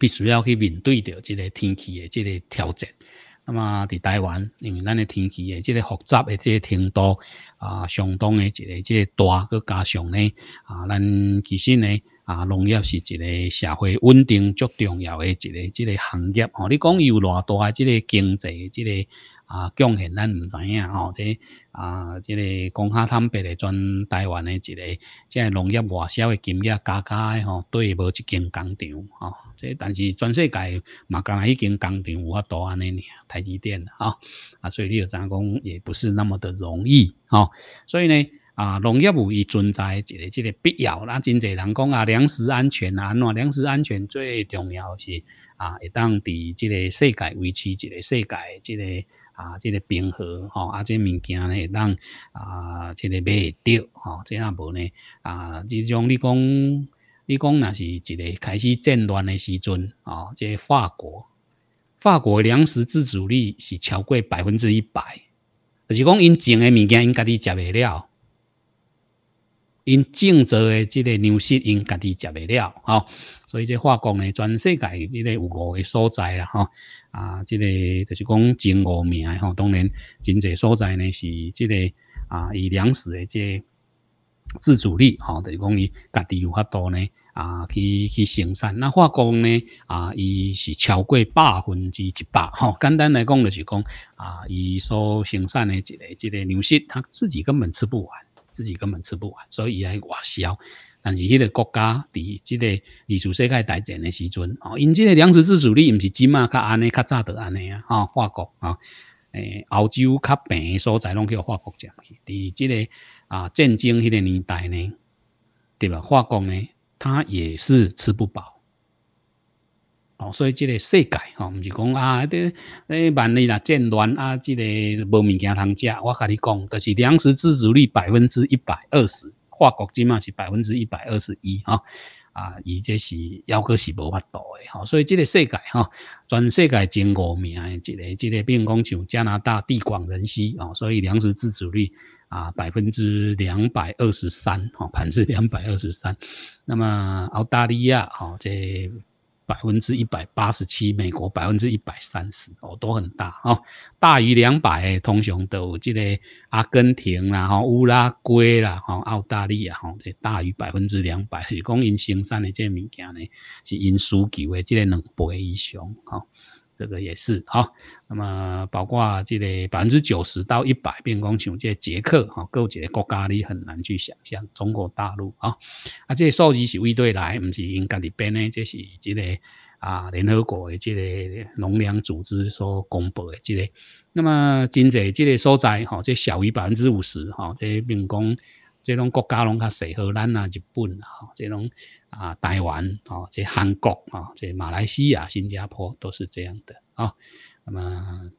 必须要去面对着这个天气的即个调整。那么伫台湾，因为咱的天气的即个复杂这即程度，啊，相当的一个即大，佢加上呢，啊，咱其实呢。啊，农业是一个社会稳定最重要的一个、这个行业。吼，你讲有偌大个这个经济，这个啊贡献咱唔知影哦。这啊，这个讲较坦白的全台湾的一个，即农业外销的金额加加的吼，对无一间工厂哦。这但是全世界嘛，干那一间工厂有法多安尼呢，台积电啊啊，所以你要讲讲也不是那么的容易哦。所以呢。啊，农业有伊存在一个即个必要，那真济人讲啊，粮食安全啊，喏，粮食安全最重要是啊，会当伫即个世界维持一个世界即个啊，即个平和吼，啊，即物件呢，当啊，即个买得到吼，这样无呢啊，即种你讲，你讲若是一个开始战乱的时阵啊，即法国，法国粮食自主率是超过百分之一百，就是讲因种的物件因家己食袂了。因种植的这个粮食，因家己食袂了吼，所以这化工呢，全世界这个有五个所在啦吼，啊，这个就是讲前五名吼，当然真济所在呢是这个啊，以粮食的这自主力吼，等是讲伊家己有法多呢啊去去生产，那化工呢啊，伊是超过百分之一百吼，简单来讲就是讲啊，伊所生产的这个这个粮食，他自己根本吃不完。自己根本吃不完，所以伊爱外销。但是迄个国家伫即个二次世界大战的时阵哦，因即个粮食自主率毋是即嘛，较安尼较早的安尼啊，哈，法国啊，诶，欧洲较平的所在拢叫法国占去。伫这个啊战争迄个年代呢，对吧？法国呢，它也是吃不饱。哦，所以这个世界哦，唔是讲啊，啲诶万一啦战乱啊，这个无物件通食。我跟你讲，就是粮食自足率百分之一百二十，法国起码是百分之一百二十一，哈啊，伊这是要阁是无法度诶。哦，所以这个世界哈，全世界前五名，这个、这个，比如讲像加拿大地广人稀哦，所以粮食自足率啊，百分之两百二十三，哈，百分之两百二十三。那么澳大利亚，哈，这。百分之一百八十七，美国百分之一百三十哦，都很大哦，大于两百，通常都有这个阿根廷啦、哈乌拉圭啦、哈澳大利亚哈，这大于百分之两百，是讲因生产的这物件呢，是因需求的这个两倍以上哈。这个也是哈，那么包括这个百分之九十到一百变工，像这捷克哈，够这些国家你很难去想象。中国大陆啊，啊，这数据是未对来，不是因家己编呢，这是这个啊，联合国的这个农粮组织所公布的这个。那么，真济这个所在哈，这小于百分之五十哈，这变工。这种国家拢较适合咱啊、日本啊，这种啊、台湾啊、这韩国啊、这马来西亚、新加坡都是这样的啊。那么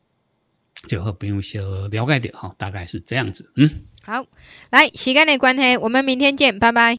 就和朋友小了解点哈，大概是这样子。嗯，好，来时间的关系，我们明天见，拜拜。